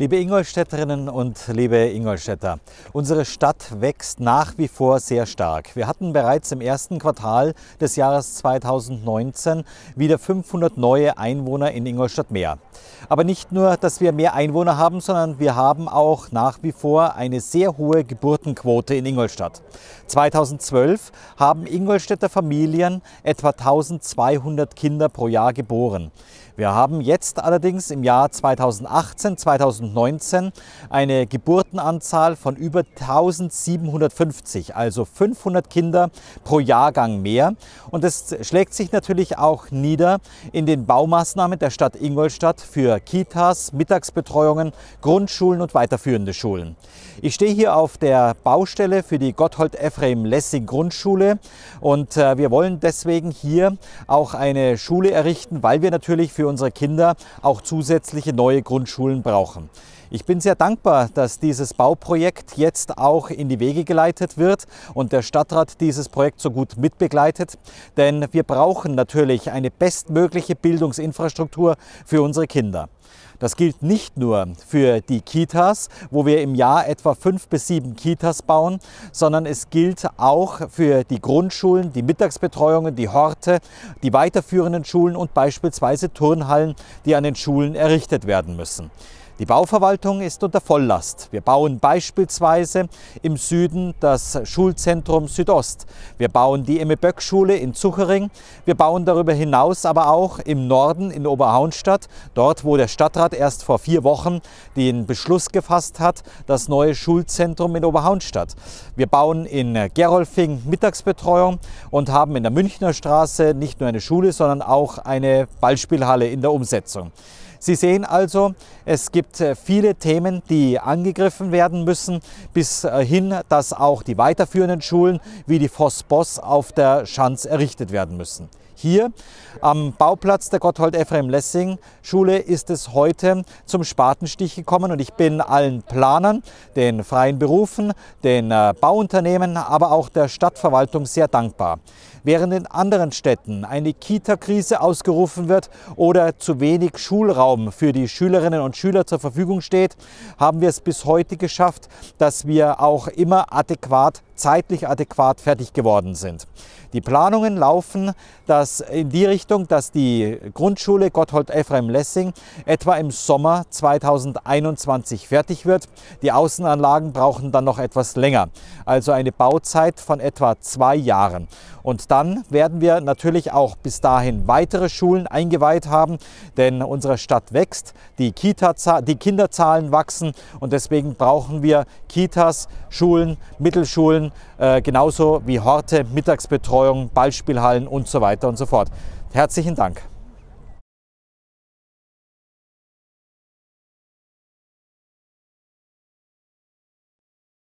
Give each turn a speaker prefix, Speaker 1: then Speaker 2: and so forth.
Speaker 1: Liebe Ingolstädterinnen und liebe Ingolstädter, unsere Stadt wächst nach wie vor sehr stark. Wir hatten bereits im ersten Quartal des Jahres 2019 wieder 500 neue Einwohner in Ingolstadt mehr. Aber nicht nur, dass wir mehr Einwohner haben, sondern wir haben auch nach wie vor eine sehr hohe Geburtenquote in Ingolstadt. 2012 haben Ingolstädter Familien etwa 1200 Kinder pro Jahr geboren. Wir haben jetzt allerdings im Jahr 2018, 2019 2019 eine Geburtenanzahl von über 1750, also 500 Kinder pro Jahrgang mehr. Und das schlägt sich natürlich auch nieder in den Baumaßnahmen der Stadt Ingolstadt für Kitas, Mittagsbetreuungen, Grundschulen und weiterführende Schulen. Ich stehe hier auf der Baustelle für die Gotthold Ephraim Lessing Grundschule und äh, wir wollen deswegen hier auch eine Schule errichten, weil wir natürlich für unsere Kinder auch zusätzliche neue Grundschulen brauchen. Ich bin sehr dankbar, dass dieses Bauprojekt jetzt auch in die Wege geleitet wird und der Stadtrat dieses Projekt so gut mitbegleitet. Denn wir brauchen natürlich eine bestmögliche Bildungsinfrastruktur für unsere Kinder. Das gilt nicht nur für die Kitas, wo wir im Jahr etwa fünf bis sieben Kitas bauen, sondern es gilt auch für die Grundschulen, die Mittagsbetreuungen, die Horte, die weiterführenden Schulen und beispielsweise Turnhallen, die an den Schulen errichtet werden müssen. Die Bauverwaltung ist unter Volllast. Wir bauen beispielsweise im Süden das Schulzentrum Südost. Wir bauen die Emme-Böck-Schule in Zuchering. Wir bauen darüber hinaus aber auch im Norden in Oberhaunstadt, dort wo der Stadtrat erst vor vier Wochen den Beschluss gefasst hat, das neue Schulzentrum in Oberhaunstadt. Wir bauen in Gerolfing Mittagsbetreuung und haben in der Münchner Straße nicht nur eine Schule, sondern auch eine Ballspielhalle in der Umsetzung. Sie sehen also, es gibt äh, viele Themen, die angegriffen werden müssen, bis äh, hin, dass auch die weiterführenden Schulen wie die Voss-Boss auf der Schanz errichtet werden müssen. Hier am Bauplatz der Gotthold-Ephraim-Lessing-Schule ist es heute zum Spatenstich gekommen und ich bin allen Planern, den freien Berufen, den äh, Bauunternehmen, aber auch der Stadtverwaltung sehr dankbar. Während in anderen Städten eine Kita-Krise ausgerufen wird oder zu wenig Schulraum Raum für die Schülerinnen und Schüler zur Verfügung steht, haben wir es bis heute geschafft, dass wir auch immer adäquat zeitlich adäquat fertig geworden sind. Die Planungen laufen dass in die Richtung, dass die Grundschule Gotthold Ephraim Lessing etwa im Sommer 2021 fertig wird. Die Außenanlagen brauchen dann noch etwas länger, also eine Bauzeit von etwa zwei Jahren. Und dann werden wir natürlich auch bis dahin weitere Schulen eingeweiht haben, denn unsere Stadt wächst, die, Kita die Kinderzahlen wachsen und deswegen brauchen wir Kitas, Schulen, Mittelschulen, äh, genauso wie Horte, Mittagsbetreuung, Ballspielhallen und so weiter und so fort. Herzlichen Dank.